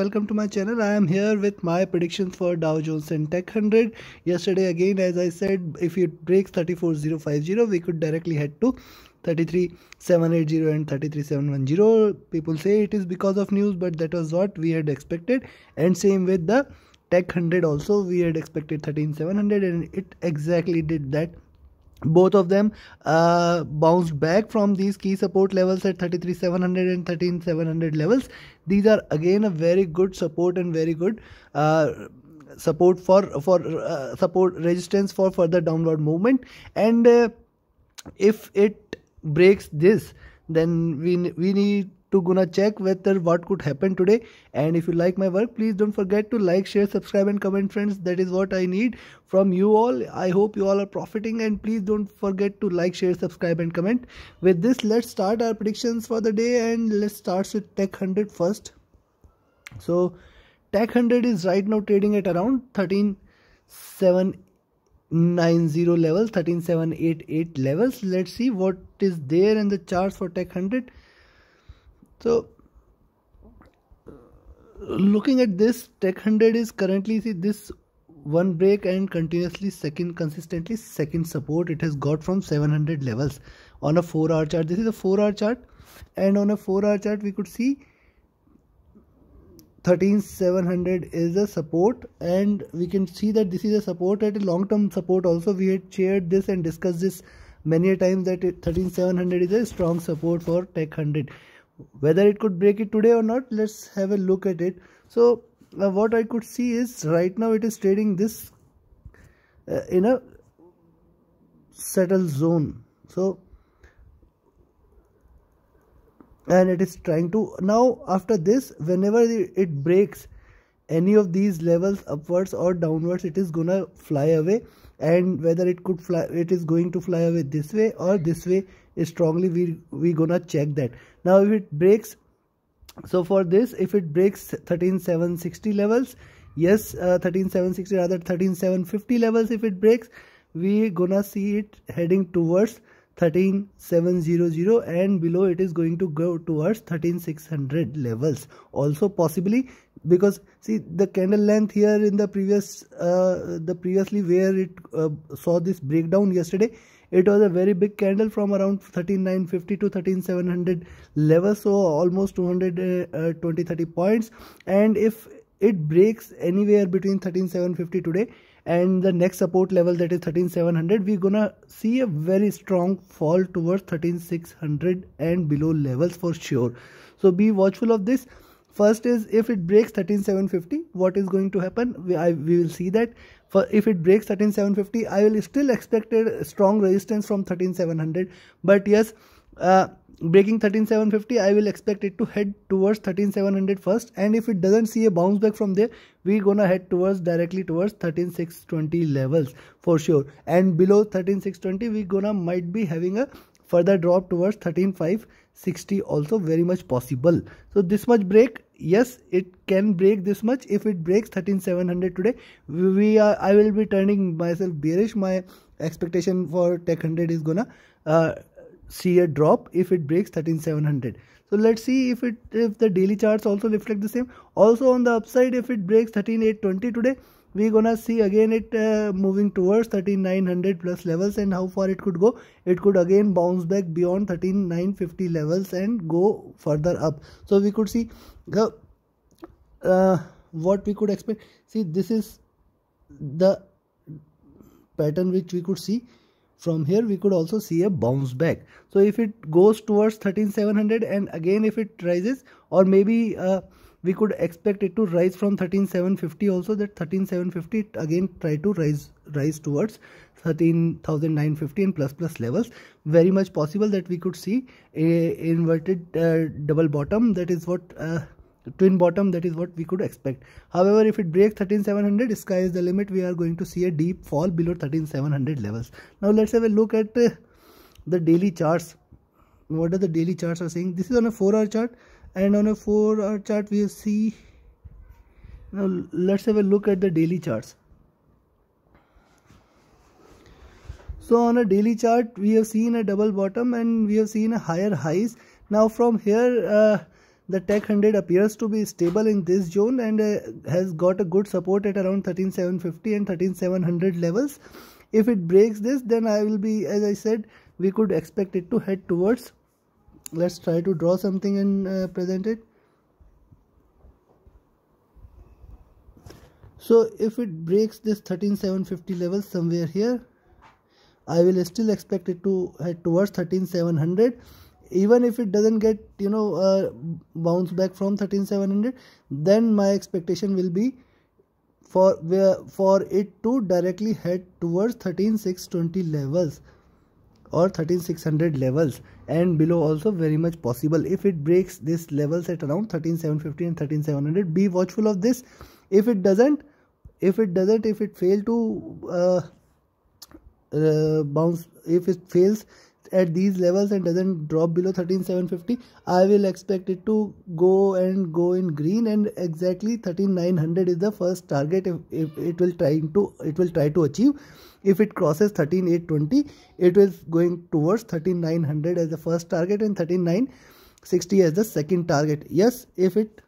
welcome to my channel i am here with my predictions for dow jones and tech 100 yesterday again as i said if it breaks 34050 we could directly head to 33780 and 33710 people say it is because of news but that was what we had expected and same with the tech 100 also we had expected 13700 and it exactly did that both of them uh, bounced back from these key support levels at 33700 and 13700 levels these are again a very good support and very good uh, support for for uh, support resistance for further downward movement and uh, if it breaks this then we we need to gonna check whether what could happen today and if you like my work please don't forget to like share subscribe and comment friends that is what i need from you all i hope you all are profiting and please don't forget to like share subscribe and comment with this let's start our predictions for the day and let's start with tech 100 first so tech 100 is right now trading at around 13790 levels 13788 levels let's see what is there in the charts for tech 100 so, looking at this, Tech 100 is currently, see, this one break and continuously second consistently second support it has got from 700 levels on a 4 hour chart this is a 4 hour chart and on a 4 hour chart we could see 13700 is a support and we can see that this is a support at a long term support also we had shared this and discussed this many a times that 13700 is a strong support for tech 100 whether it could break it today or not let's have a look at it so uh, what i could see is right now it is trading this uh, in a settled zone so and it is trying to now after this whenever it breaks any of these levels upwards or downwards it is gonna fly away and whether it could fly it is going to fly away this way or this way strongly we we gonna check that now if it breaks so for this if it breaks 13760 levels yes uh, 13760 rather 13750 levels if it breaks we gonna see it heading towards 13700 and below it is going to go towards 13600 levels also possibly because see the candle length here in the previous uh, the previously where it uh, saw this breakdown yesterday it was a very big candle from around 13950 to 13700 level so almost 220 uh, uh, 30 points and if it breaks anywhere between 13750 today and the next support level that is 13700 we're gonna see a very strong fall towards 13600 and below levels for sure so be watchful of this first is if it breaks 13750 what is going to happen we, I, we will see that for if it breaks 13750 i will still expect a strong resistance from 13700 but yes uh, breaking 13750 i will expect it to head towards 13700 first and if it doesn't see a bounce back from there we're gonna head towards directly towards 13620 levels for sure and below 13620 we're gonna might be having a further drop towards 13560 also very much possible so this much break yes it can break this much if it breaks 13700 today we are i will be turning myself bearish my expectation for tech 100 is gonna uh, see a drop if it breaks 13700 so let's see if it if the daily charts also reflect the same also on the upside if it breaks 13820 today we're gonna see again it uh, moving towards 3900 plus levels and how far it could go it could again bounce back beyond 13950 levels and go further up so we could see the uh, what we could expect see this is the pattern which we could see from here we could also see a bounce back so if it goes towards 13700 and again if it rises or maybe uh, we could expect it to rise from 13750 also that 13750 again try to rise rise towards 13950 and plus plus levels very much possible that we could see a inverted uh, double bottom that is what uh, twin bottom that is what we could expect however if it breaks 13700 sky is the limit we are going to see a deep fall below 13700 levels now let's have a look at uh, the daily charts what are the daily charts are saying this is on a 4 hour chart and on a 4 hour chart we see now let's have a look at the daily charts so on a daily chart we have seen a double bottom and we have seen a higher highs now from here uh, the tech 100 appears to be stable in this zone and uh, has got a good support at around 13750 and 13700 levels if it breaks this then i will be as i said we could expect it to head towards let's try to draw something and uh, present it so if it breaks this 13750 level somewhere here I will still expect it to head towards 13700 even if it doesn't get you know uh, bounce back from 13700 then my expectation will be for where for it to directly head towards 13620 levels or 13600 levels and below also very much possible if it breaks this levels at around 13750 and 13700 be watchful of this if it doesn't if it doesn't if it fail to uh, uh, bounce if it fails at these levels and doesn't drop below 13750 i will expect it to go and go in green and exactly 13900 is the first target if, if it will try to it will try to achieve if it crosses 13820 it is going towards 13900 as the first target and 3960 as the second target yes if it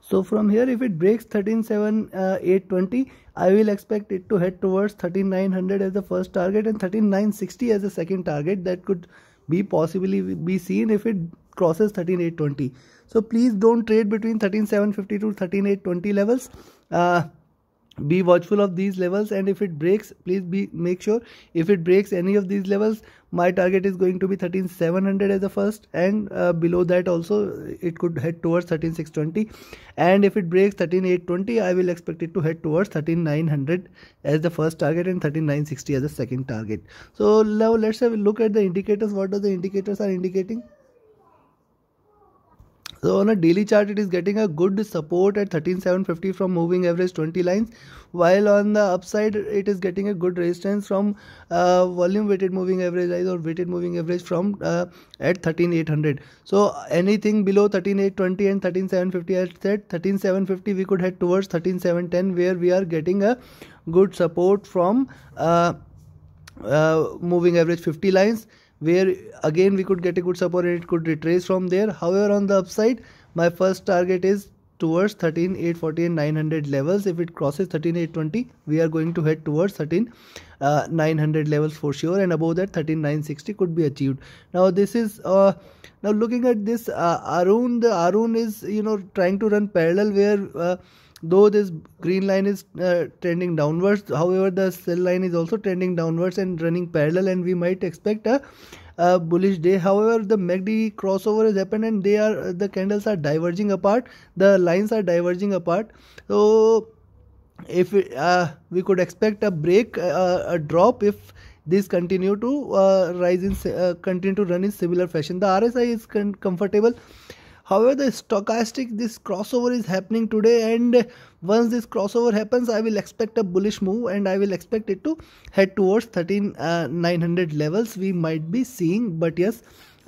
so from here if it breaks 137,820, uh, I will expect it to head towards 3900 as the first target and 3960 as the second target that could be possibly be seen if it crosses 13820. So please don't trade between 13750 to 13820 levels. Uh, be watchful of these levels and if it breaks please be make sure if it breaks any of these levels my target is going to be 13700 as the first and uh, below that also it could head towards 13620 and if it breaks 13820 i will expect it to head towards 13900 as the first target and 3960 as the second target so now let's have a look at the indicators what are the indicators are indicating so on a daily chart, it is getting a good support at 13750 from moving average 20 lines, while on the upside, it is getting a good resistance from uh, volume weighted moving average or weighted moving average from uh, at 13800. So anything below 13820 and 13750, I said 13750, we could head towards 13710, where we are getting a good support from uh, uh moving average 50 lines where again we could get a good support and it could retrace from there however on the upside my first target is towards 13 840 and 900 levels if it crosses 13 820 we are going to head towards 13 uh, 900 levels for sure and above that 13 960 could be achieved now this is uh, now looking at this uh, arun the arun is you know trying to run parallel where uh, though this green line is uh, trending downwards however the sell line is also trending downwards and running parallel and we might expect a, a bullish day however the MACD crossover has happened and they are the candles are diverging apart the lines are diverging apart so if uh, we could expect a break uh, a drop if these continue to uh, rise in uh, continue to run in similar fashion the RSI is comfortable however the stochastic this crossover is happening today and once this crossover happens i will expect a bullish move and i will expect it to head towards 13900 uh, levels we might be seeing but yes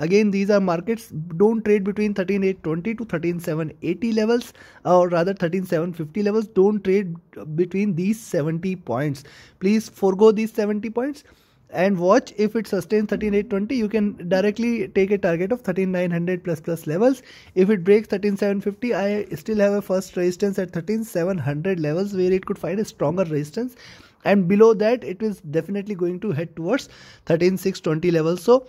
again these are markets don't trade between 13820 to 13780 levels or rather 13750 levels don't trade between these 70 points please forego these 70 points and watch if it sustains 13820 you can directly take a target of 13900 plus plus levels if it breaks 13750 i still have a first resistance at 13700 levels where it could find a stronger resistance and below that it is definitely going to head towards 13620 levels so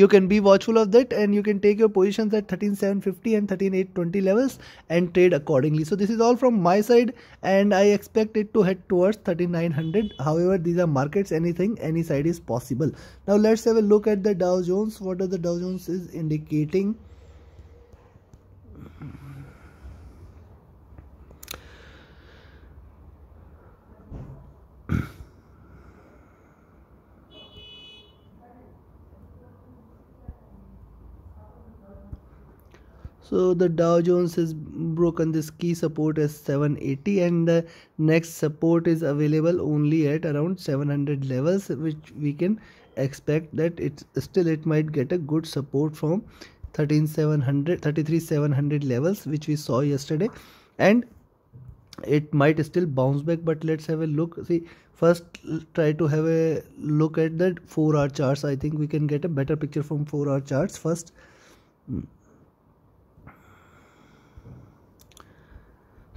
you can be watchful of that and you can take your positions at 13750 and 13820 levels and trade accordingly so this is all from my side and i expect it to head towards 3900 however these are markets anything any side is possible now let's have a look at the dow jones what are the dow jones is indicating so the dow jones has broken this key support as 780 and the next support is available only at around 700 levels which we can expect that it's still it might get a good support from 13700 33700 levels which we saw yesterday and it might still bounce back but let's have a look see first try to have a look at the 4 hour charts i think we can get a better picture from 4 hour charts first hmm,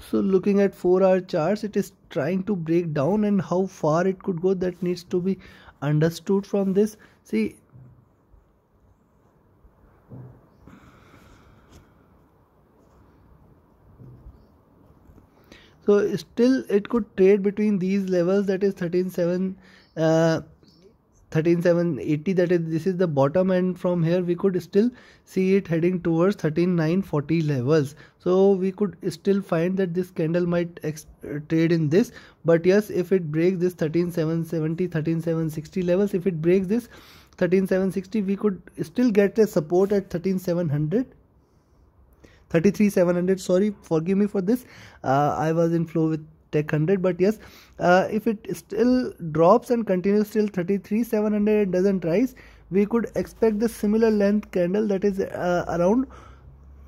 so looking at 4 hour charts it is trying to break down and how far it could go that needs to be understood from this see so still it could trade between these levels that is 137 uh, 13780 that is this is the bottom and from here we could still see it heading towards 13940 levels so we could still find that this candle might uh, trade in this but yes if it breaks this 13770 13760 levels if it breaks this 13760 we could still get a support at 13700 33700 sorry forgive me for this uh, i was in flow with take 100 but yes uh, if it still drops and continues till 33 700 and doesn't rise we could expect the similar length candle that is uh, around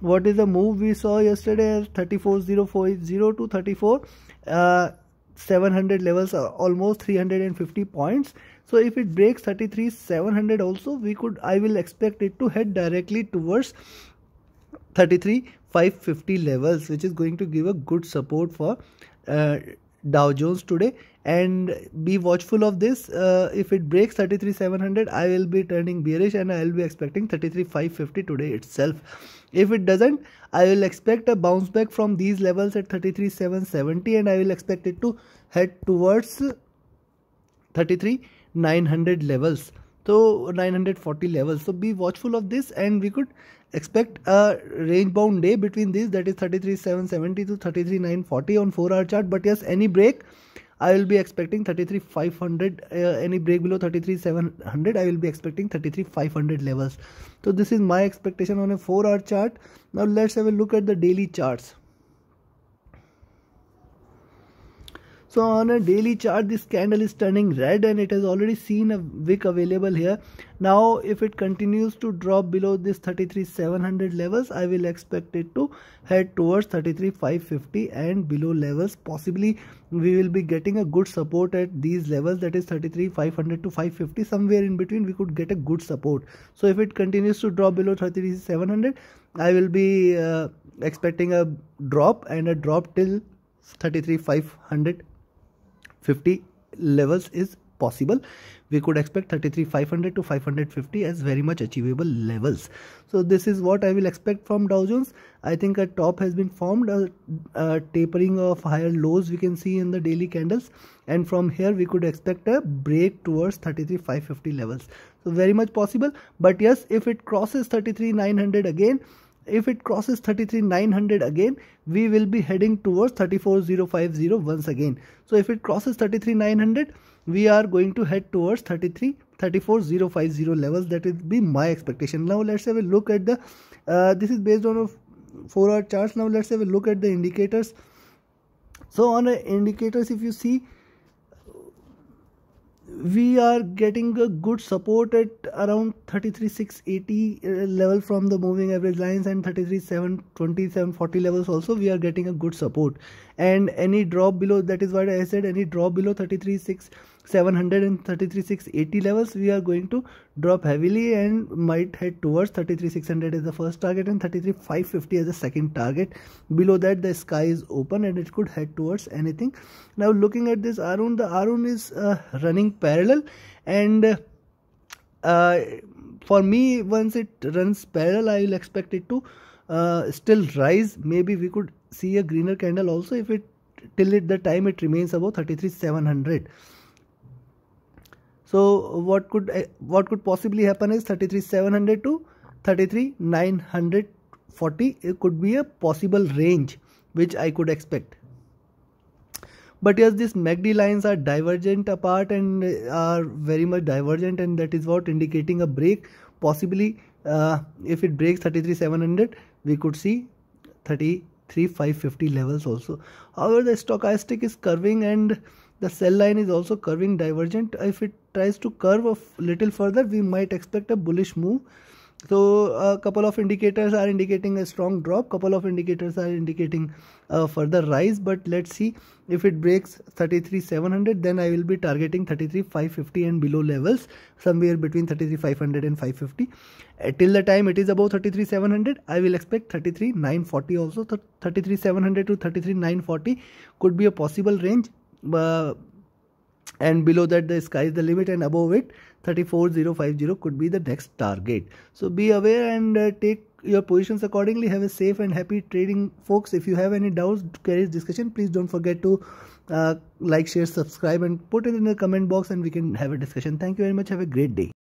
what is the move we saw yesterday 34040 to 34 uh, 700 levels are uh, almost 350 points so if it breaks 33 700 also we could i will expect it to head directly towards 33 550 levels which is going to give a good support for uh, Dow Jones today and be watchful of this uh, if it breaks 33700 I will be turning bearish and I will be expecting 33550 today itself if it doesn't I will expect a bounce back from these levels at 33770 and I will expect it to head towards 33900 levels so 940 levels so be watchful of this and we could expect a range bound day between these that is 33770 to 33940 on 4 hour chart but yes any break i will be expecting 33500 uh, any break below 33700 i will be expecting 33500 levels so this is my expectation on a 4 hour chart now let's have a look at the daily charts So on a daily chart, this candle is turning red and it has already seen a wick available here. Now, if it continues to drop below this 33,700 levels, I will expect it to head towards 33,550 and below levels. Possibly we will be getting a good support at these levels that is 33,500 to 550 somewhere in between we could get a good support. So if it continues to drop below 33,700, I will be uh, expecting a drop and a drop till 33,500 50 levels is possible we could expect 33 500 to 550 as very much achievable levels so this is what i will expect from dow jones i think a top has been formed a, a tapering of higher lows we can see in the daily candles and from here we could expect a break towards 33 550 levels so very much possible but yes if it crosses 33 900 again if it crosses 33900 again we will be heading towards 34050 once again so if it crosses 33900 we are going to head towards 33 34050 levels that will be my expectation now let's have a look at the uh, this is based on a 4 hour chart now let's have a look at the indicators so on indicators if you see we are getting a good support at around 33680 uh, level from the moving average lines and 33720 740 levels also we are getting a good support and any drop below that is what i said any drop below six. 733,680 levels we are going to drop heavily and might head towards 33,600 as the first target and 33,550 as the second target. Below that the sky is open and it could head towards anything. Now looking at this Arun, the Arun is uh, running parallel and uh, for me once it runs parallel I will expect it to uh, still rise. Maybe we could see a greener candle also if it till it, the time it remains above 33,700. So what could eh, what could possibly happen is 33700 to 33940 it could be a possible range which I could expect. But yes, these MACD lines are divergent apart and eh, are very much divergent and that is what indicating a break. Possibly uh, if it breaks 33700 we could see 33550 levels also. However, the stochastic is curving and the cell line is also curving divergent if it tries to curve a little further we might expect a bullish move so a couple of indicators are indicating a strong drop couple of indicators are indicating a further rise but let's see if it breaks 33700 then i will be targeting 33550 and below levels somewhere between 33500 and 550 uh, till the time it is above 33700 i will expect 33940 also so 33700 to 33940 could be a possible range uh, and below that the sky is the limit and above it 34050 could be the next target so be aware and uh, take your positions accordingly have a safe and happy trading folks if you have any doubts queries discussion please don't forget to uh, like share subscribe and put it in the comment box and we can have a discussion thank you very much have a great day